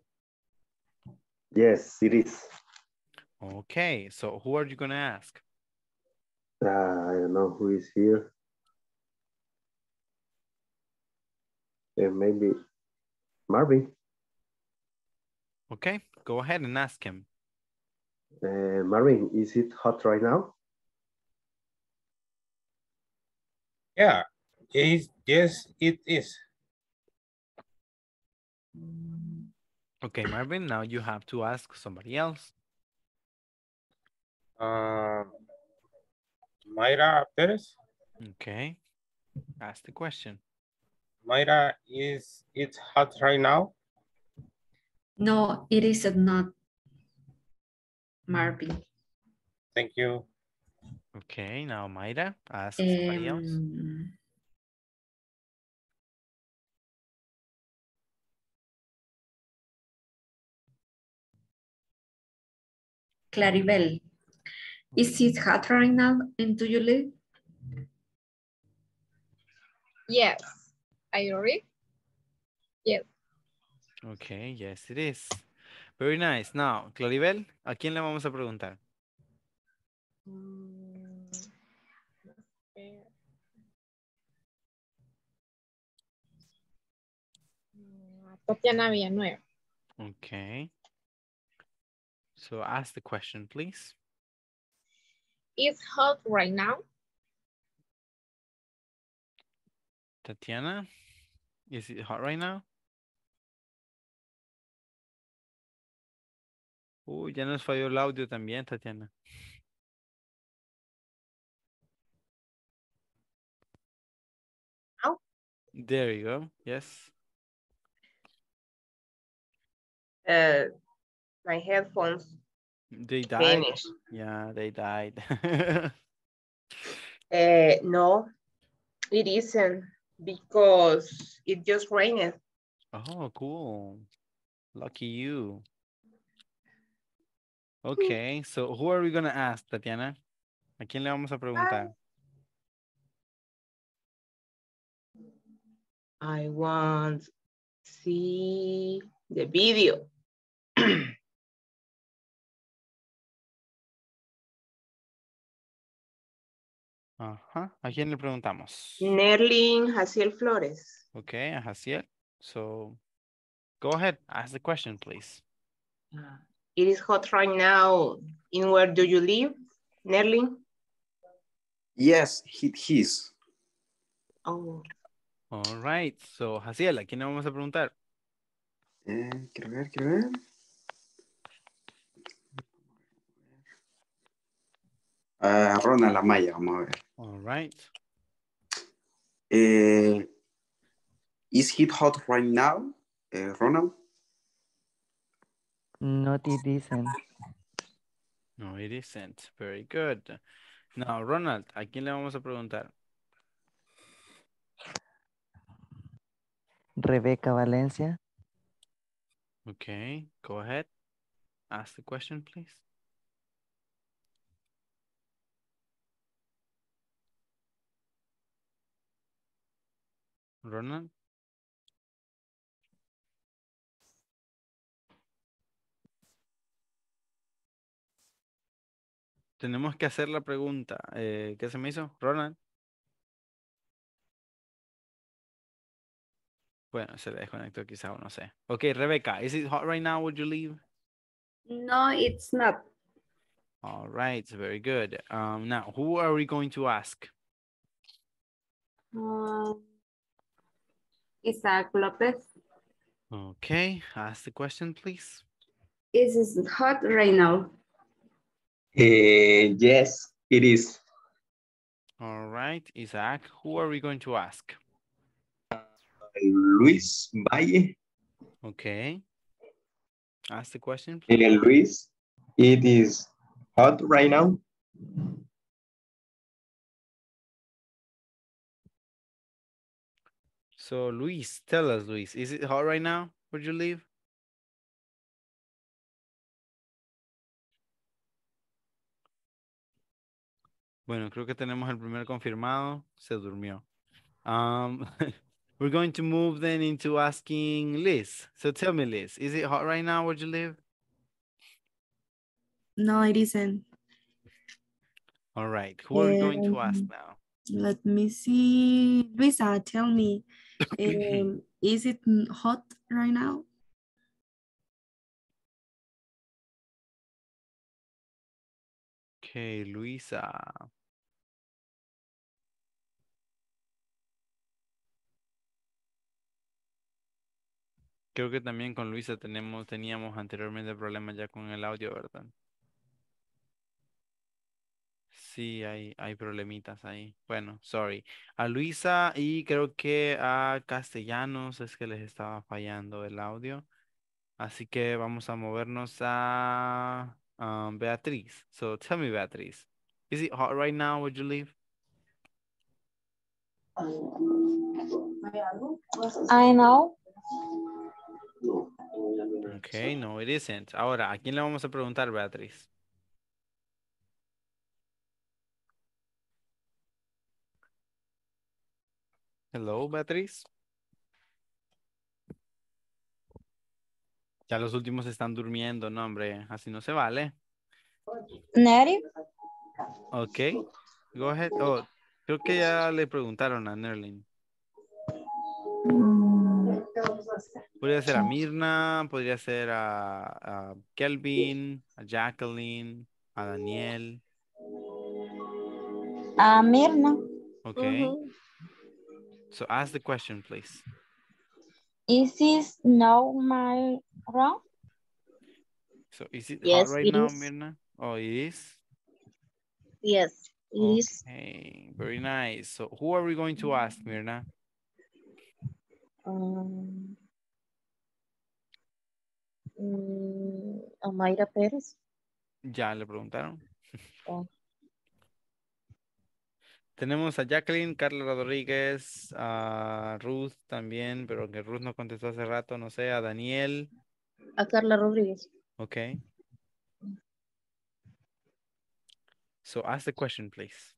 Yes, it is. Okay, so who are you going to ask? Ah, I don't know who is here. Eh, maybe Marvin. Okay, go ahead and ask him. Uh, Marvin, is it hot right now? Yeah, it, yes, it is. Okay, Marvin, now you have to ask somebody else. Uh, Mayra Perez. Okay, ask the question. Mayra, is it hot right now? No, it is not, Marvin. Thank you. Okay, now Mayra, ask um, somebody else. Um, Claribel, is it hot right now and do you live? Yes ready? Yes. Okay, yes it is. Very nice. Now, Claribel, ¿a quién le vamos a preguntar? Mm, Tatiana Villanueva. Okay. So ask the question, please. It's hot right now. Tatiana? Is it hot right now? Uy, uh, ya nos falló el audio también, Tatiana. Oh. There you go. Yes. Uh, my headphones. They died. Finished. Yeah, they died. uh, no, it isn't because it just rained. Oh, cool. Lucky you. Okay, so who are we going to ask, Tatiana? ¿A quién le vamos a preguntar? I want see the video. Ajá. ¿A quién le preguntamos? Nerlin Jaciel Flores. Ok, a So, go ahead, ask the question, please. Ah, it is hot right now. In where do you live, Nerlin? Yes, it is. Oh. All right. So, Jaciel, ¿a quién le vamos a preguntar? Eh, quiero ver, quiero ver. Ronald Amaya, vamos a ver. All right. Eh, is it hot right now, eh, Ronald? Not it isn't. No, it isn't. Very good. Now, Ronald, ¿a quién le vamos a preguntar? Rebeca Valencia. Okay, go ahead. Ask the question, please. Ronald. Tenemos que hacer la pregunta. Eh, ¿Qué se me hizo? Ronald. Bueno, se le desconectó quizá o no sé. Ok, Rebeca, is it hot right now? Would you leave? No, it's not. All right, very good. Um, now, who are we going to ask? Um, Isaac Lopez. Okay, ask the question, please. Is it hot right now? Uh, yes, it is. All right, Isaac, who are we going to ask? Uh, Luis Valle. Okay. Ask the question. Please. Uh, Luis, it is hot right now. So Luis, tell us, Luis, is it hot right now where you live? Bueno, creo que tenemos el primer confirmado. Se durmió. Um, we're going to move then into asking Liz. So tell me, Liz, is it hot right now where you live? No, it isn't. All right. Who um, are we going to ask um, now? Let me see. Luisa, tell me, ¿Es eh, is it hot right now? Okay, Luisa. Creo que también con Luisa tenemos, teníamos anteriormente problemas ya con el audio, ¿verdad? Sí, hay, hay problemitas ahí. Bueno, sorry. A Luisa y creo que a Castellanos es que les estaba fallando el audio. Así que vamos a movernos a Beatriz. So tell me, Beatriz, is it hot right now? Would you leave? I know. Okay, no, it isn't. Ahora, ¿a quién le vamos a preguntar, Beatriz? Hello, Beatriz. Ya los últimos están durmiendo, no, hombre. Así no se vale. Neri. Ok. Go ahead. Oh, creo que ya le preguntaron a Nerlin. Podría ser a Mirna, podría ser a, Kelvin, a Jacqueline, a Daniel. A Mirna. Ok. So ask the question, please. Is this now my wrong? So is it yes, right it now, is. Mirna? Oh, it is? Yes, it okay. is. okay. very nice. So who are we going to ask, Mirna? Um, um Amaira Pérez. Ya le preguntaron. Oh. Tenemos a Jacqueline, Carla Rodríguez, a Ruth también, pero que Ruth no contestó hace rato, no sé, a Daniel. A Carla Rodríguez. Ok. So ask the question, please.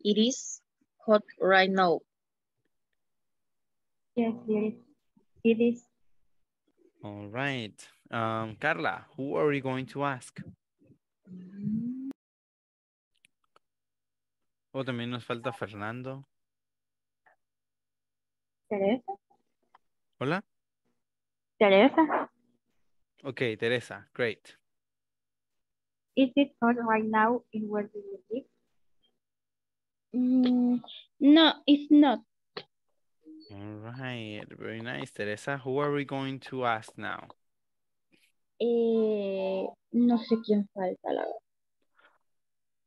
It is hot right now. Yes, It is. All right. Um, Carla, who are you going to ask? Mm también nos falta Fernando. Teresa. Hola. Teresa. Ok, Teresa, great. Is it hot right now in where do mm, no, it's not. All right, very nice, Teresa. Who are we going to ask now? Eh, no sé quién falta, la verdad.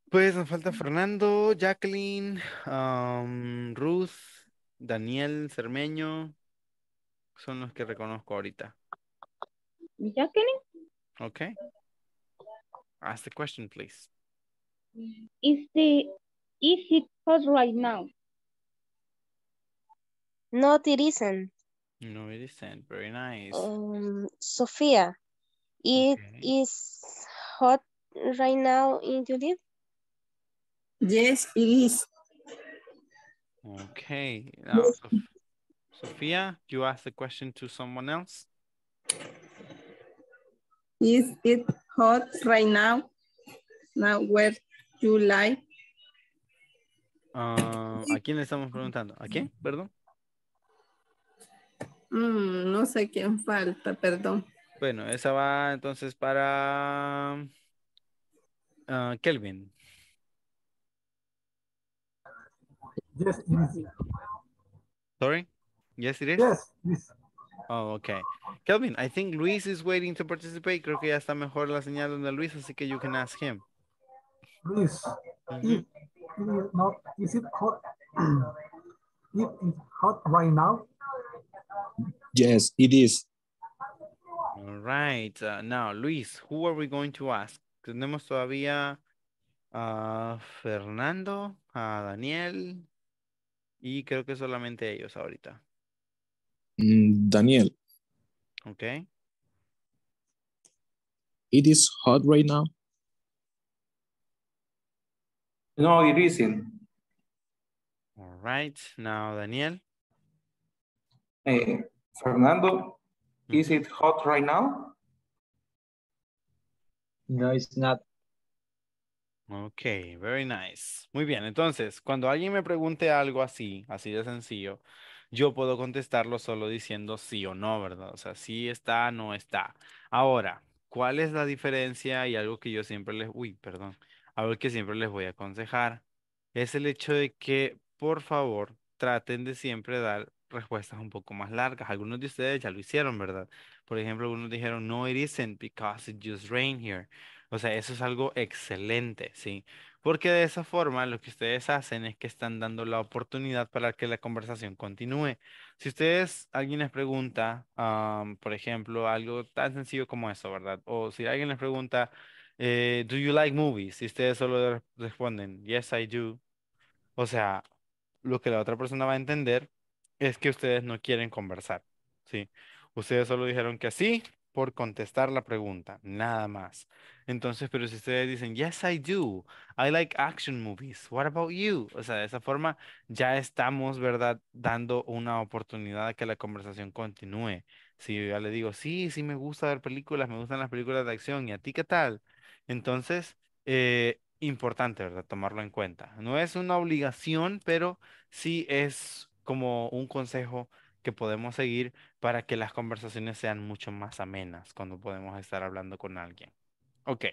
Pues nos falta Fernando, Jacqueline, Ruth, Daniel, Cermeño. Son los que reconozco ahorita. Jacqueline? Okay. Ask the question, please. Is the is it hot right now? No, it isn't. No, it isn't. Very nice. Um, Sophia, it is hot right now in Judith? Yes, it is. Okay. Now, you ask the question to someone else. Is it hot right now? Now where you live? Uh, ¿A quién le estamos preguntando? ¿A quién? Perdón. Mm, no sé quién falta, perdón. Bueno, esa va entonces para uh, Kelvin. Yes, it Sorry? Yes, it is? Yes, it Oh, okay. Kelvin, I think Luis is waiting to participate. Creo que ya está mejor la señal donde Luis, así que you can ask him. Luis, mm is it hot? ¿Es hot right now? Yes, it is. All right. Uh, now, Luis, who are we going to ask? Tenemos todavía a uh, Fernando, a Daniel, y creo que solamente ellos ahorita. Mm, Daniel. Ok. It is hot right now. No, it isn't. All right. Now, Daniel. Eh, Fernando, is mm-hmm. it hot right now? No, it's not. Ok, very nice. Muy bien, entonces, cuando alguien me pregunte algo así, así de sencillo, yo puedo contestarlo solo diciendo sí o no, ¿verdad? O sea, sí está, no está. Ahora, ¿cuál es la diferencia? Y algo que yo siempre les, uy, perdón, algo que siempre les voy a aconsejar es el hecho de que, por favor, traten de siempre dar respuestas un poco más largas. Algunos de ustedes ya lo hicieron, ¿verdad? Por ejemplo, algunos dijeron, no, it isn't because it just rained here o sea, eso es algo excelente, ¿sí? Porque de esa forma lo que ustedes hacen es que están dando la oportunidad para que la conversación continúe. Si ustedes, alguien les pregunta, por ejemplo, algo tan sencillo como eso, ¿verdad? O si alguien les pregunta, eh, ¿Do you like movies? Y ustedes solo responden, Yes, I do. O sea, lo que la otra persona va a entender es que ustedes no quieren conversar, ¿sí? Ustedes solo dijeron que sí por contestar la pregunta, nada más. Entonces, pero si ustedes dicen, yes, I do, I like action movies, what about you? O sea, de esa forma ya estamos, ¿verdad? Dando una oportunidad a que la conversación continúe. Si yo ya le digo, sí, sí me gusta ver películas, me gustan las películas de acción, ¿y a ti qué tal? Entonces, eh, importante, ¿verdad? Tomarlo en cuenta. No es una obligación, pero sí es como un consejo que podemos seguir para que las conversaciones sean mucho más amenas cuando podemos estar hablando con alguien. Ok.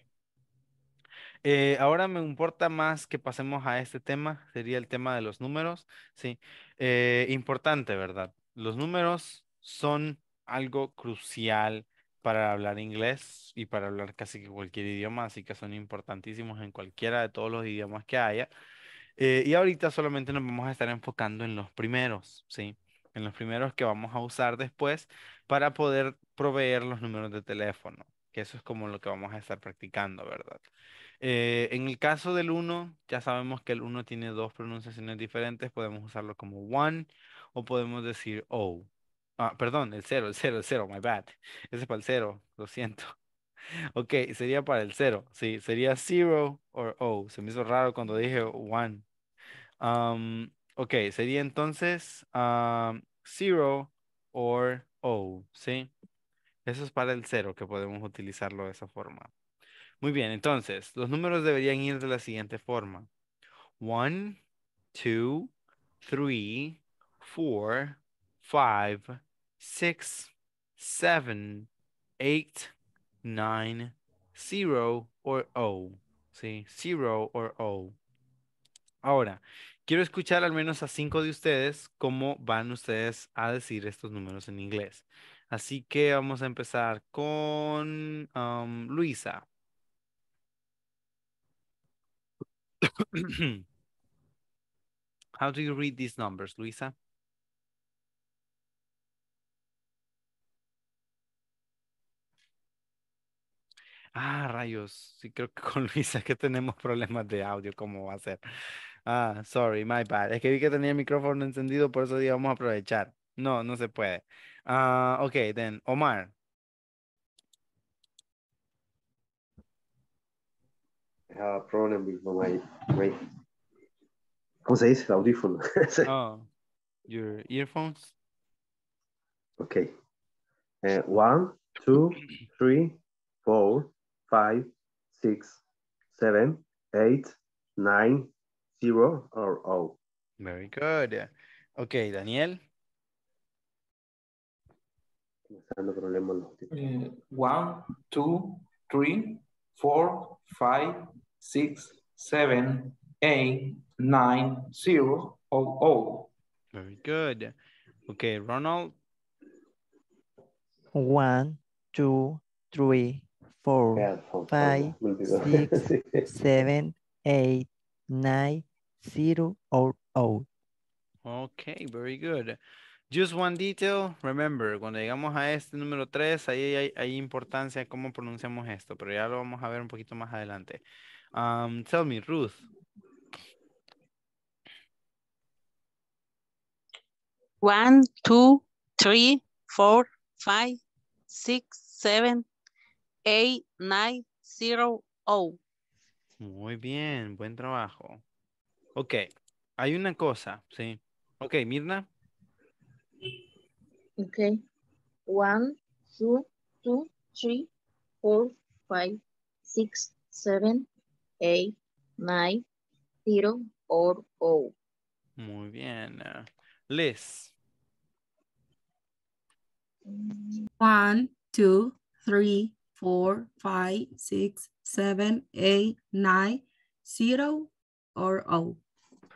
Eh, ahora me importa más que pasemos a este tema, sería el tema de los números. Sí, eh, importante, ¿verdad? Los números son algo crucial para hablar inglés y para hablar casi que cualquier idioma, así que son importantísimos en cualquiera de todos los idiomas que haya. Eh, y ahorita solamente nos vamos a estar enfocando en los primeros, ¿sí? en los primeros que vamos a usar después para poder proveer los números de teléfono, que eso es como lo que vamos a estar practicando, ¿verdad? Eh, en el caso del 1, ya sabemos que el 1 tiene dos pronunciaciones diferentes, podemos usarlo como one o podemos decir oh. Ah, perdón, el 0, el 0, el 0, my bad. Ese es para el 0, lo siento. Ok, sería para el 0, sí, sería zero o oh. Se me hizo raro cuando dije one. Ok, sería entonces a ah, zero or O, ¿sí? Eso es para el cero que podemos utilizarlo de esa forma. Muy bien, entonces, los números deberían ir de la siguiente forma. 1, 2, 3, 4, 5, 6, 7, 8, 9, 0 or O. ¿Sí? 0 or O. Ahora, Quiero escuchar al menos a cinco de ustedes cómo van ustedes a decir estos números en inglés. Así que vamos a empezar con um, Luisa. How do you read these numbers, Luisa? Ah, rayos. Sí, creo que con Luisa que tenemos problemas de audio. ¿Cómo va a ser? Ah, sorry, my bad. Es que vi que tenía el micrófono encendido, por eso dije, vamos a aprovechar. No, no se puede. Ah, uh, ok, then, Omar. Uh, problem with my, my, ¿cómo se dice? Audífono. oh, your earphones. Ok. Eh, one, two, three, four, five, six, seven, eight, nine, zero or O. Very good. Okay, Daniel. Eh, one, two, three, four, five, six, seven, eight, nine, zero, oh, oh. Very good. Okay, Ronald. One, two, three, four, yeah, five, six, seven, eight, nine, 0 o 0. Ok, muy bien. Just one detail, remember, cuando llegamos a este número 3, ahí hay importancia cómo pronunciamos esto, pero ya lo vamos a ver un poquito más adelante. Um, tell me, Ruth. 1, 2, 3, 4, 5, 6, 7, 8, 9, 0, 0. Muy bien, buen trabajo. Ok, hay una cosa, sí. Ok, Mirna. Ok. One, two, two, three, four, five, six, seven, eight, nine, zero, or O. Muy bien. Liz. One, two, three, four, five, six, seven, eight, nine, zero, or O.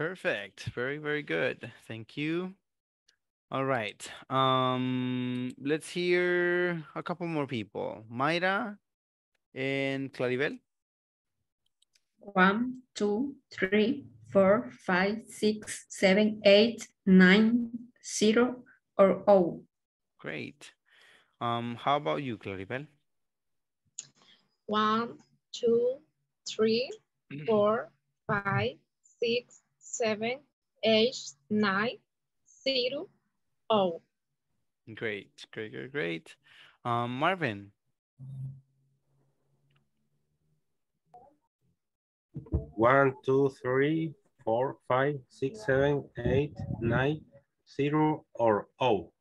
Perfect. Very, very good. Thank you. All right. Um, let's hear a couple more people. Mayra and Claribel. One, two, three, four, five, six, seven, eight, nine, zero, or O. Great. Um, how about you, Claribel? One, two, three, four, five, six, 7 8 9 0 o Great, great, great. Um, Marvin. 1 2 3 4 5 6 7 8 9 0 o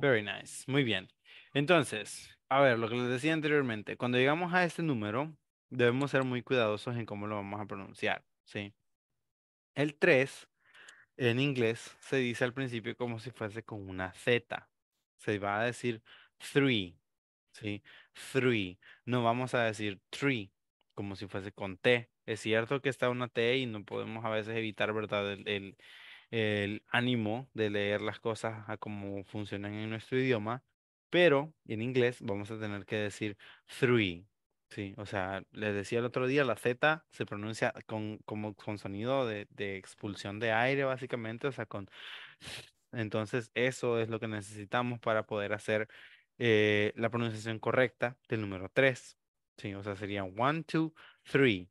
Very nice. Muy bien. Entonces, a ver, lo que les decía anteriormente, cuando llegamos a este número, debemos ser muy cuidadosos en cómo lo vamos a pronunciar. Sí. El 3 en inglés se dice al principio como si fuese con una Z. Se va a decir three, ¿sí? Three. No vamos a decir three como si fuese con T. Es cierto que está una T y no podemos a veces evitar, ¿verdad? El, el ánimo de leer las cosas a cómo funcionan en nuestro idioma, pero en inglés vamos a tener que decir three, Sí, o sea, les decía el otro día, la Z se pronuncia con, como, con sonido de, de, expulsión de aire, básicamente, o sea, con... Entonces, eso es lo que necesitamos para poder hacer eh, la pronunciación correcta del número 3. Sí, o sea, sería 1, 2, 3.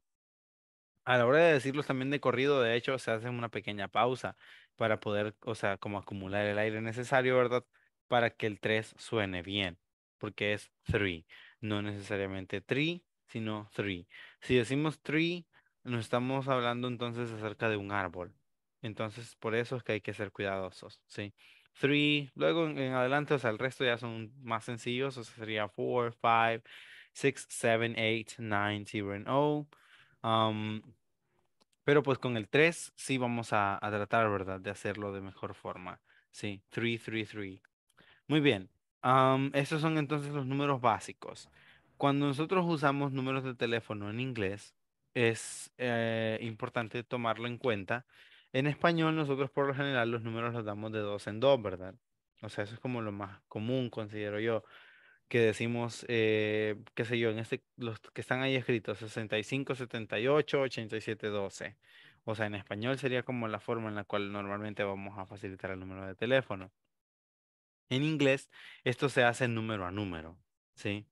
A la hora de decirlos también de corrido, de hecho, se hace una pequeña pausa para poder, o sea, como acumular el aire necesario, ¿verdad? Para que el 3 suene bien, porque es 3 no necesariamente tree, sino three. Si decimos tree, nos estamos hablando entonces acerca de un árbol. Entonces, por eso es que hay que ser cuidadosos, ¿sí? Three, luego en, adelante, o sea, el resto ya son más sencillos, o sería four, five, six, seven, eight, nine, zero, oh. Um, pero pues con el 3 sí vamos a, tratar, ¿verdad? De hacerlo de mejor forma. Sí, Three, three, three. Muy bien. Um, esos son entonces los números básicos. Cuando nosotros usamos números de teléfono en inglés, es eh, importante tomarlo en cuenta. En español, nosotros por lo general los números los damos de dos en dos, ¿verdad? O sea, eso es como lo más común, considero yo, que decimos, eh, qué sé yo, en este, los que están ahí escritos, 65, 78, 87, 12. O sea, en español sería como la forma en la cual normalmente vamos a facilitar el número de teléfono. En inglés, esto se hace número a número, ¿sí?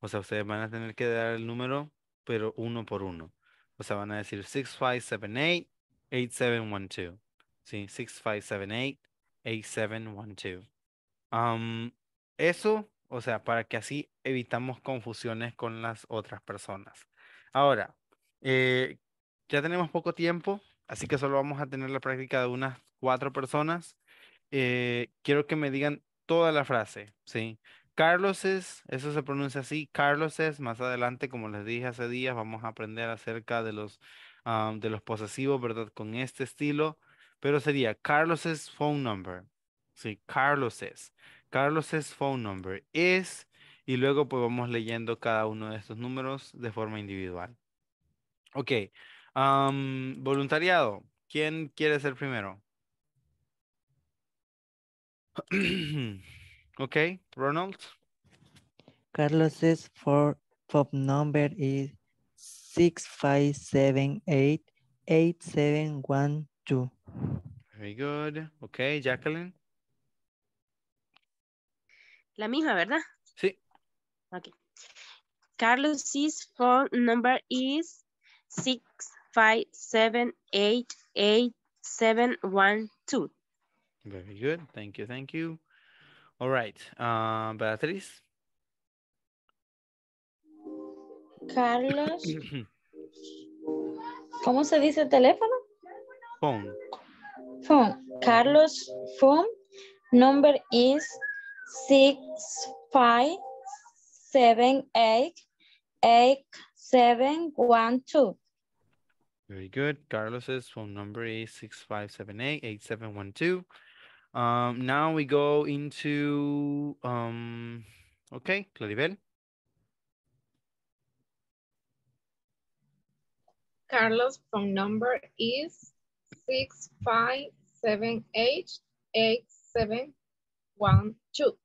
O sea, ustedes van a tener que dar el número, pero uno por uno. O sea, van a decir 6578, 8712. ¿Sí? 6578, 8712. Um, eso, o sea, para que así evitamos confusiones con las otras personas. Ahora, eh, ya tenemos poco tiempo, así que solo vamos a tener la práctica de unas cuatro personas. Eh, quiero que me digan toda la frase, ¿sí? Carlos es, eso se pronuncia así, Carlos es, más adelante, como les dije hace días, vamos a aprender acerca de los, ah, de los posesivos, ¿verdad? Con este estilo, pero sería Carlos es phone number, ¿sí? Carlos es, Carlos es phone number, es, y luego pues vamos leyendo cada uno de estos números de forma individual. Ok, voluntariado, ¿quién quiere ser primero? okay, Ronald. Carlos's phone number is 6578 Very good. Okay, Jacqueline. La misma, ¿verdad? Sí. Okay. Carlos's phone number is 6578 very good. Thank you. Thank you. All right. Uh, Beatriz. Carlos. ¿Cómo se dice teléfono? Phone. Phone. Carlos phone number is six five seven eight eight seven one two. Very good. Carlos's phone number is six five seven eight eight seven one two. Um, now we go into, um, okay, Claribel. Carlos' phone number is 65788712.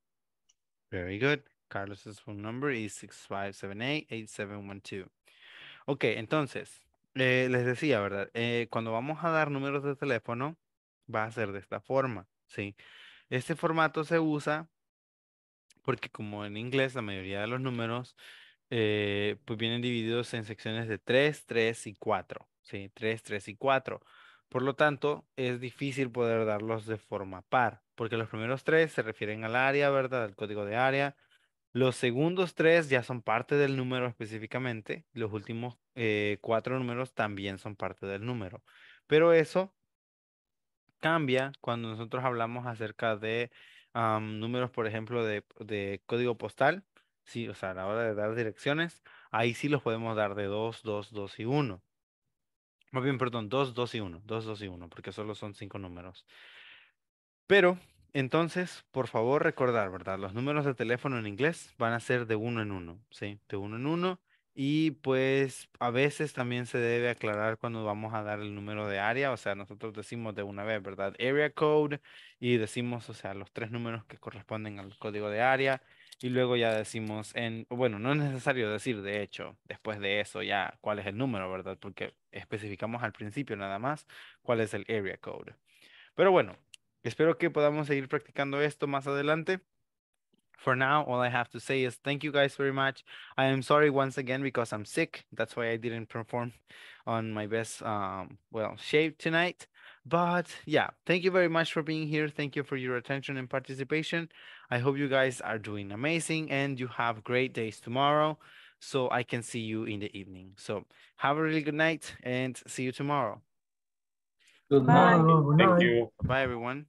Very good. Carlos's phone number is 65788712. Okay, entonces, eh, les decía, ¿verdad? Eh, cuando vamos a dar números de teléfono, va a ser de esta forma. Sí. Este formato se usa porque como en inglés la mayoría de los números eh, pues vienen divididos en secciones de 3, 3 y 4. Sí, 3, 3 y 4. Por lo tanto, es difícil poder darlos de forma par, porque los primeros tres se refieren al área, ¿verdad? Al código de área. Los segundos tres ya son parte del número específicamente. Los últimos eh, cuatro números también son parte del número. Pero eso cambia cuando nosotros hablamos acerca de números, por ejemplo, de, código postal. Sí, o sea, a la hora de dar direcciones, ahí sí los podemos dar de 2, 2, 2 y 1. Más bien, perdón, 2, 2 y 1, 2, 2 y 1, porque solo son cinco números. Pero, entonces, por favor, recordar, ¿verdad? Los números de teléfono en inglés van a ser de 1 en 1, ¿sí? De 1 en 1 y pues a veces también se debe aclarar cuando vamos a dar el número de área, o sea, nosotros decimos de una vez, ¿verdad? Area code y decimos, o sea, los tres números que corresponden al código de área y luego ya decimos en, bueno, no es necesario decir, de hecho, después de eso ya cuál es el número, ¿verdad? Porque especificamos al principio nada más cuál es el area code. Pero bueno, espero que podamos seguir practicando esto más adelante. for now, all I have to say is thank you guys very much. I am sorry once again because I'm sick. That's why I didn't perform on my best, um, well, shape tonight. But yeah, thank you very much for being here. Thank you for your attention and participation. I hope you guys are doing amazing and you have great days tomorrow. So I can see you in the evening. So have a really good night and see you tomorrow. Good night. Thank you. Bye, everyone.